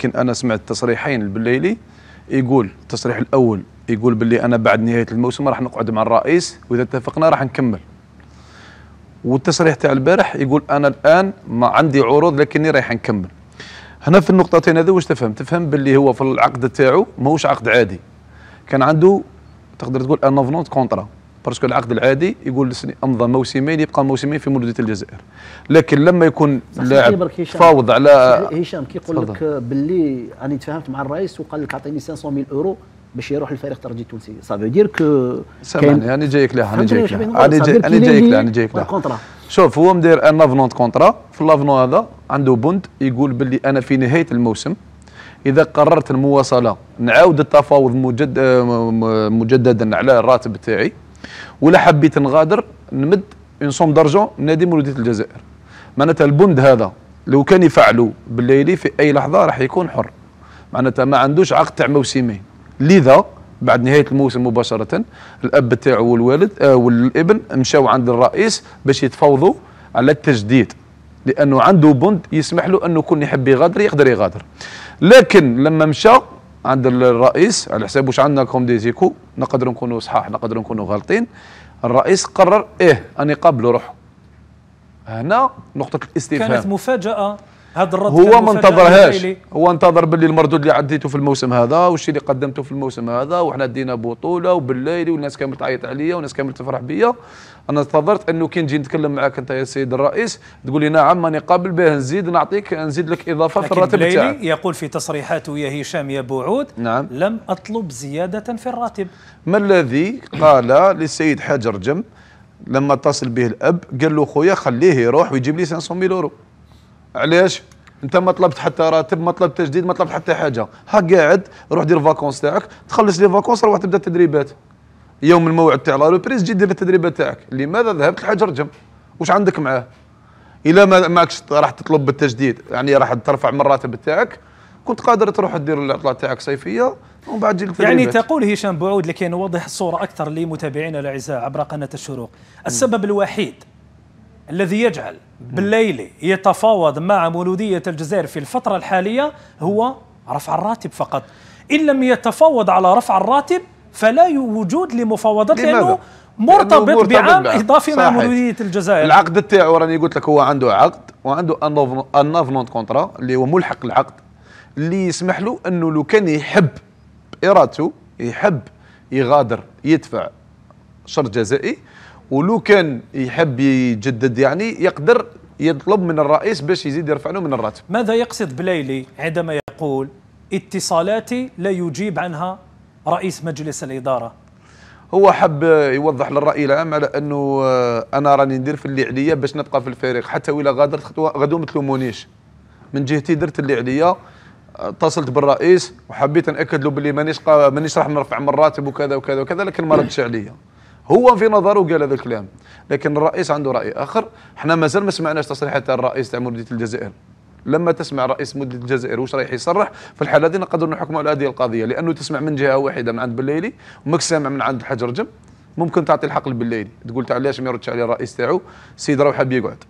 لكن انا سمعت تصريحين البليلي يقول التصريح الاول يقول باللي انا بعد نهايه الموسم راح نقعد مع الرئيس واذا اتفقنا راح نكمل والتصريح تاع البارح يقول انا الان ما عندي عروض لكني رايح نكمل هنا في النقطتين هذو واش تفهم تفهم باللي هو في العقد تاعو ماهوش عقد عادي كان عنده تقدر تقول ان كونترا باسكو العقد العادي يقول امضى موسمين يبقى موسمين في مولوديه الجزائر لكن لما يكون لاعب فاوض على هشام كيقول لك باللي راني تفاهمت مع الرئيس وقال لك اعطيني 500000 اورو باش يروح للفريق الترجي التونسي سافو دير كو سامحني انا جايك لها انا جايك لها انا جايك لها انا جايك لها شوف هو مدير ان لافنون كونترا في اللافنون هذا عنده بند يقول باللي انا في نهايه الموسم اذا قررت المواصله نعاود التفاوض مجد مجددا على الراتب تاعي ولا حبيت نغادر نمد اون سوم دارجون نادي مولوديه الجزائر معناتها البند هذا لو كان يفعلوا بالليلي في اي لحظه راح يكون حر معناتها ما عندوش عقد تاع موسمين لذا بعد نهايه الموسم مباشره الاب تاعو والوالد آه والابن مشاو عند الرئيس باش يتفاوضوا على التجديد لانه عنده بند يسمح له انه كون يحب يغادر يقدر يغادر لكن لما مشى عند الرئيس على حساب واش عندنا كوم ديزيكو نقدر نكونوا صحاح نقدر نكونوا غالطين الرئيس قرر ايه اني قابلوا روحه هنا نقطة الاستفهام كانت مفاجأة هذا الرد هو ما انتظرهاش هو انتظر باللي المردود اللي عديته في الموسم هذا والشيء اللي قدمته في الموسم هذا وحنا دينا بطوله وبالليل والناس كامل تعيط عليا والناس كامل تفرح بيا انا انتظرت انه كي نجي نتكلم معك انت يا سيد الرئيس تقول لي نعم ماني قابل به نزيد نعطيك نزيد لك اضافه في الراتب تاعك يقول في تصريحاته يا هشام يا بوعود نعم لم اطلب زياده في الراتب ما الذي قال للسيد حاجر جم لما اتصل به الاب قال له خويا خليه يروح ويجيب لي 500 يورو علاش انت ما طلبت حتى راتب ما طلبت تجديد ما طلبت حتى حاجه ها قاعد روح دير فاكونس تاعك تخلص لي فاكونس روح تبدا التدريبات يوم الموعد تاع لا ريبريز جي دير التدريبات تاعك لماذا ذهبت لحاج رجم واش عندك معاه الا ما معكش راح تطلب بالتجديد يعني راح ترفع من الراتب تاعك كنت قادر تروح دير العطله تاعك صيفيه ومن بعد تجي يعني تقول هشام بعود لكي نوضح الصوره اكثر لمتابعينا الاعزاء عبر قناه الشروق السبب الوحيد الذي يجعل بالليل يتفاوض مع مولودية الجزائر في الفترة الحالية هو رفع الراتب فقط إن لم يتفاوض على رفع الراتب فلا وجود لمفاوضات لأنه مرتبط بعام إضافي مع مولودية الجزائر العقد تاعو راني قلت لك هو عنده عقد وعنده انوفنون كونترا اللي هو ملحق العقد اللي يسمح له أنه لو كان يحب بإرادته يحب يغادر يدفع شرط جزائي ولو كان يحب يجدد يعني يقدر يطلب من الرئيس باش يزيد يرفع له من الراتب ماذا يقصد بليلي عندما يقول اتصالاتي لا يجيب عنها رئيس مجلس الإدارة هو حب يوضح للرأي العام على أنه آه، أنا راني ندير في اللي عليا باش نبقى في الفريق حتى وإلا غادرت غدو ما تلومونيش من جهتي درت اللي عليا آه، اتصلت بالرئيس وحبيت ناكد له باللي مانيش مانيش راح نرفع من الراتب وكذا وكذا وكذا لكن ما ردش عليا هو في نظره قال هذا الكلام لكن الرئيس عنده راي اخر احنا مازال ما سمعناش تصريحات الرئيس تاع مدينة الجزائر لما تسمع رئيس مدة الجزائر واش رايح يصرح في الحاله هذه نقدر نحكموا على هذه القضيه لانه تسمع من جهه واحده من عند بليلي وماك سامع من عند حجر جم ممكن تعطي الحق لبليلي تقول علاش ما يردش عليه الرئيس تاعو السيد راهو حاب يقعد